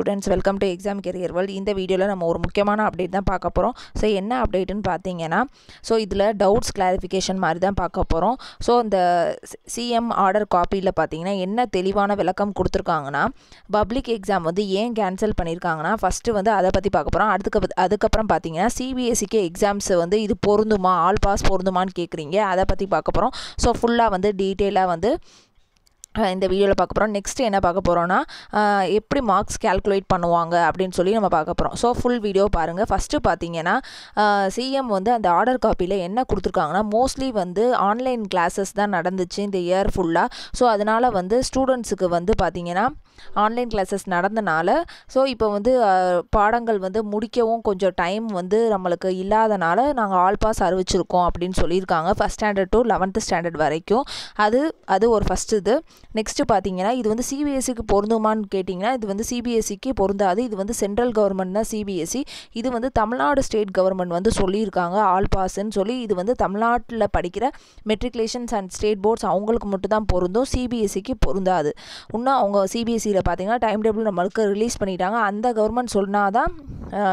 students welcome to exam career world இந்த வீடியோவில் நம்ம ஒரு முக்கியமான அப்டேட் தான் பார்க்க போகிறோம் ஸோ என்ன அப்டேட்டுன்னு பார்த்தீங்கன்னா ஸோ இதில் டவுட்ஸ் கிளாரிஃபிகேஷன் மாதிரி தான் பார்க்க போகிறோம் ஸோ இந்த சிஎம் ஆர்டர் காப்பியில் பார்த்தீங்கன்னா என்ன தெளிவான விளக்கம் கொடுத்துருக்காங்கன்னா பப்ளிக் எக்ஸாம் வந்து ஏன் கேன்சல் பண்ணியிருக்காங்கன்னா ஃபஸ்ட்டு வந்து அதை பற்றி பார்க்க போகிறோம் அதுக்கு அதுக்கப்புறம் பார்த்தீங்கன்னா சிபிஎஸ்சிக்கு e எக்ஸாம்ஸ் வந்து இது பொருந்துமா ஆல் பாஸ் பொருந்துமான்னு கேட்குறீங்க அதை பற்றி பார்க்க போகிறோம் ஸோ ஃபுல்லாக வந்து டீட்டெயிலாக வந்து இந்த வீடியோவில் பார்க்க போகிறோம் நெக்ஸ்ட்டு என்ன பார்க்க போகிறோன்னா எப்படி மார்க்ஸ் கேல்குலேட் பண்ணுவாங்க அப்படின்னு சொல்லி நம்ம பார்க்க போகிறோம் ஸோ ஃபுல் வீடியோ பாருங்கள் ஃபஸ்ட்டு பார்த்தீங்கன்னா சிஎம் வந்து அந்த ஆர்டர் காப்பியில் என்ன கொடுத்துருக்காங்கன்னா மோஸ்ட்லி வந்து ஆன்லைன் கிளாஸஸ் தான் நடந்துச்சு இந்த இயர் ஃபுல்லாக ஸோ அதனால் வந்து ஸ்டூடெண்ட்ஸுக்கு வந்து பார்த்திங்கன்னா ஆன்லைன் கிளாஸஸ் நடந்தனால ஸோ இப்போ வந்து பாடங்கள் வந்து முடிக்கவும் கொஞ்சம் டைம் வந்து நம்மளுக்கு இல்லாதனால நாங்கள் ஆல் பாஸ் அறிவிச்சிருக்கோம் அப்படின்னு சொல்லியிருக்காங்க first standard to eleventh standard வரைக்கும் அது அது ஒரு ஃபஸ்ட்டு இது நெக்ஸ்ட்டு பார்த்தீங்கன்னா இது வந்து சிபிஎஸ்சிக்கு பொருந்துமான்னு கேட்டிங்கன்னா இது வந்து சிபிஎஸ்சிக்கு பொருந்தாது இது வந்து சென்ட்ரல் கவர்மெண்ட் தான் சிபிஎஸ்சி இது வந்து தமிழ்நாடு ஸ்டேட் கவர்மெண்ட் வந்து சொல்லியிருக்காங்க ஆல் பாஸ்ன்னு சொல்லி இது வந்து தமிழ்நாட்டில் படிக்கிற மெட்ரிகுலேஷன்ஸ் அண்ட் ஸ்டேட் போர்ட்ஸ் அவங்களுக்கு மட்டும் தான் பொருந்தும் சிபிஎஸ்சிக்கு பொருந்தாது இன்னும் அவங்க சிபிஎஸ்சியில் பார்த்தீங்கன்னா டைம் டேபிள் நம்மளுக்கு ரிலீஸ் பண்ணிட்டாங்க அந்த கவர்மெண்ட் சொன்னால் தான்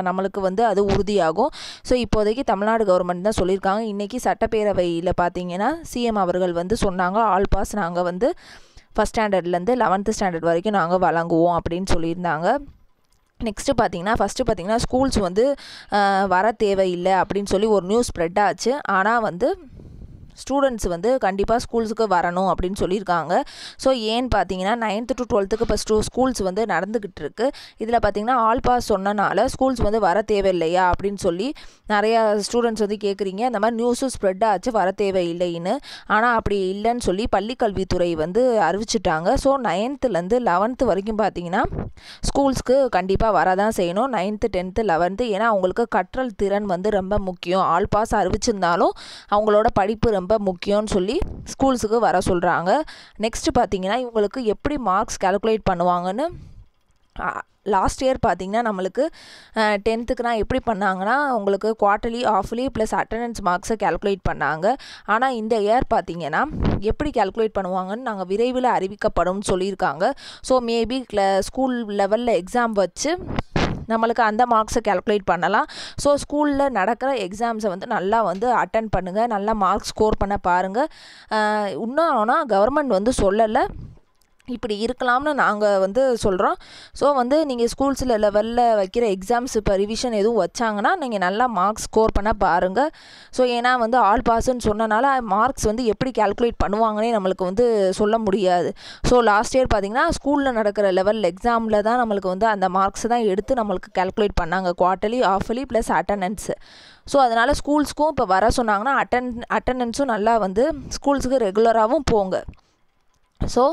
நம்மளுக்கு வந்து அது உறுதியாகும் ஸோ இப்போதைக்கு தமிழ்நாடு கவர்மெண்ட் தான் சொல்லியிருக்காங்க இன்றைக்கி சட்டப்பேரவையில் பார்த்தீங்கன்னா சிஎம் அவர்கள் வந்து சொன்னாங்க ஆல் பாஸ் நாங்கள் வந்து ஃபஸ்ட் ஸ்டாண்டர்ட்லேருந்து லெவன்த்து ஸ்டாண்டர்ட் வரைக்கும் நாங்கள் வழங்குவோம் அப்படின்னு சொல்லியிருந்தாங்க நெக்ஸ்ட்டு பார்த்தீங்கன்னா ஃபஸ்ட்டு பார்த்தீங்கன்னா ஸ்கூல்ஸ் வந்து வர தேவையில்லை அப்படின்னு சொல்லி ஒரு நியூஸ் ஸ்ப்ரெட் ஆச்சு ஆனால் வந்து ஸ்டூடெண்ட்ஸ் வந்து கண்டிப்பாக ஸ்கூல்ஸுக்கு வரணும் அப்படின்னு சொல்லியிருக்காங்க ஸோ ஏன்னு பார்த்தீங்கன்னா நைன்த்து டு டுவெல்த்துக்கு இப்போ ஸ்டூ ஸ்கூல்ஸ் வந்து நடந்துக்கிட்டு இருக்குது இதில் பார்த்தீங்கன்னா ஆல் பாஸ் சொன்னனால ஸ்கூல்ஸ் வந்து வர தேவையில்லையா அப்படின்னு சொல்லி நிறையா ஸ்டூடெண்ட்ஸ் வந்து கேட்குறீங்க அந்த மாதிரி நியூஸும் ஸ்ப்ரெட் ஆச்சு வர தேவையில்லைன்னு ஆனால் அப்படி இல்லைன்னு சொல்லி பள்ளிக்கல்வித்துறை வந்து அறிவிச்சிட்டாங்க ஸோ நைன்த்துலேருந்து லெவன்த்து வரைக்கும் பார்த்தீங்கன்னா ஸ்கூல்ஸ்க்கு கண்டிப்பாக வரதான் செய்யணும் நைன்த்து டென்த்து லெவன்த்து ஏன்னா அவங்களுக்கு கற்றல் திறன் வந்து ரொம்ப முக்கியம் ஆல் பாஸ் அறிவிச்சிருந்தாலும் அவங்களோட படிப்பு ரொம்ப ரொம்ப முக்கியம்னு சொல்லி ஸ்கூல்ஸுக்கு வர சொல்கிறாங்க நெக்ஸ்ட்டு பார்த்தீங்கன்னா இவங்களுக்கு எப்படி மார்க்ஸ் கேல்குலேட் பண்ணுவாங்கன்னு லாஸ்ட் இயர் பார்த்திங்கன்னா நம்மளுக்கு டென்த்துக்குனா எப்படி பண்ணாங்கன்னா உங்களுக்கு குவார்ட்டர்லி ஆஃப்லி ப்ளஸ் அட்டண்டன்ஸ் மார்க்ஸை கேல்குலேட் பண்ணாங்க ஆனால் இந்த இயர் பார்த்திங்கன்னா எப்படி கேல்குலேட் பண்ணுவாங்கன்னு நாங்கள் விரைவில் அறிவிக்கப்படும் சொல்லியிருக்காங்க ஸோ மேபி ஸ்கூல் லெவலில் எக்ஸாம் வச்சு நம்மளுக்கு அந்த மார்க்ஸை கேல்குலேட் பண்ணலாம் ஸோ ஸ்கூலில் நடக்கிற எக்ஸாம்ஸை வந்து நல்லா வந்து அட்டன் பண்ணுங்கள் நல்லா மார்க்ஸ் ஸ்கோர் பண்ண பாருங்கள் இன்னும் ஆனால் கவர்மெண்ட் வந்து சொல்லலை இப்படி இருக்கலாம்னு நாங்கள் வந்து சொல்கிறோம் ஸோ வந்து நீங்கள் ஸ்கூல்ஸில் லெவலில் வைக்கிற எக்ஸாம்ஸ் இப்போ ரிவிஷன் எதுவும் வச்சாங்கன்னா நீங்கள் நல்லா மார்க்ஸ் ஸ்கோர் பண்ண பாருங்கள் ஸோ ஏன்னா வந்து ஆல் பாஸ்ன்னு சொன்னனால மார்க்ஸ் வந்து எப்படி கேல்குலேட் பண்ணுவாங்கன்னே நம்மளுக்கு வந்து சொல்ல முடியாது ஸோ லாஸ்ட் இயர் பார்த்திங்கன்னா ஸ்கூலில் நடக்கிற லெவல் எக்ஸாமில் தான் நம்மளுக்கு வந்து அந்த மார்க்ஸ் தான் எடுத்து நம்மளுக்கு கேல்குலேட் பண்ணாங்க quarterly halfly plus attendance so அதனால் ஸ்கூல்ஸ்க்கும் இப்போ வர சொன்னாங்கன்னா அட்டன் அட்டண்டன்ஸும் நல்லா வந்து ஸ்கூல்ஸுக்கு ரெகுலராகவும் போங்க ஸோ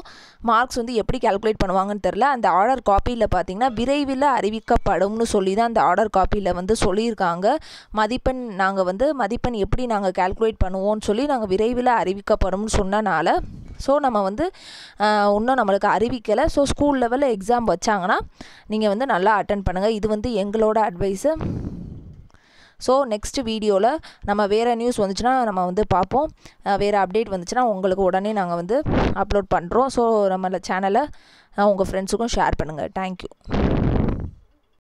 மார்க்ஸ் வந்து எப்படி கேல்குலேட் பண்ணுவாங்கன்னு தெரில அந்த ஆர்டர் காப்பியில் பார்த்தீங்கன்னா விரைவில் அறிவிக்கப்படும்னு சொல்லி தான் அந்த ஆர்டர் காப்பியில் வந்து சொல்லியிருக்காங்க மதிப்பெண் நாங்கள் வந்து மதிப்பெண் எப்படி நாங்கள் கேல்குலேட் பண்ணுவோம்னு சொல்லி நாங்கள் விரைவில் அறிவிக்கப்படும்னு சொன்னனால ஸோ நம்ம வந்து இன்னும் நம்மளுக்கு அறிவிக்கலை ஸோ ஸ்கூல் லெவலில் எக்ஸாம் வச்சாங்கன்னா நீங்கள் வந்து நல்லா அட்டன் பண்ணுங்கள் இது வந்து எங்களோட அட்வைஸு ஸோ நெக்ஸ்ட் வீடியோவில் நம்ம வேறு நியூஸ் வந்துச்சுன்னா நம்ம வந்து பார்ப்போம் வேறு அப்டேட் வந்துச்சுன்னா உங்களுக்கு உடனே நாங்கள் வந்து அப்லோட் பண்ணுறோம் ஸோ நம்மள சேனலை உங்கள் ஃப்ரெண்ட்ஸுக்கும் ஷேர் பண்ணுங்கள் தேங்க்யூ